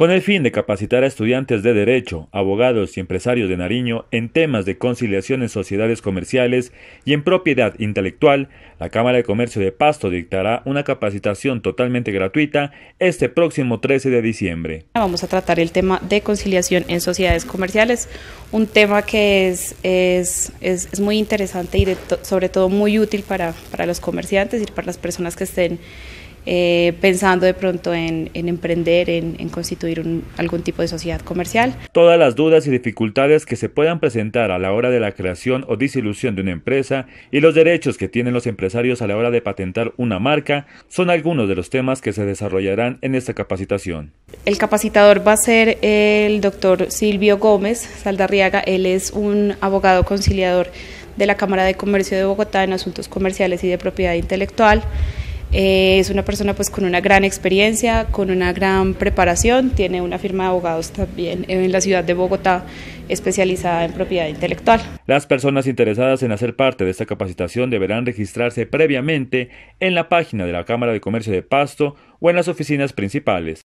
con el fin de capacitar a estudiantes de Derecho, abogados y empresarios de Nariño en temas de conciliación en sociedades comerciales y en propiedad intelectual, la Cámara de Comercio de Pasto dictará una capacitación totalmente gratuita este próximo 13 de diciembre. Vamos a tratar el tema de conciliación en sociedades comerciales, un tema que es, es, muy interesante y sobre todo muy útil para, para los comerciantes y para las personas que estén eh, pensando de pronto en, emprender, en, constituir algún tipo de sociedad comercial. Todas las dudas y dificultades que se puedan presentar a la hora de la creación o disolución de una empresa y los derechos que tienen los empresarios a la hora de patentar una marca son algunos de los temas que se desarrollarán en esta capacitación. El capacitador va a ser el doctor Silvio Gómez Saldarriaga. Él es un abogado conciliador de la Cámara de Comercio de Bogotá en asuntos comerciales y de propiedad intelectual. Eh, es una persona pues, con una gran experiencia, con una gran preparación, tiene una firma de abogados también en la ciudad de Bogotá especializada en propiedad intelectual. Las personas interesadas en hacer parte de esta capacitación deberán registrarse previamente en la página de la Cámara de Comercio de Pasto o en las oficinas principales.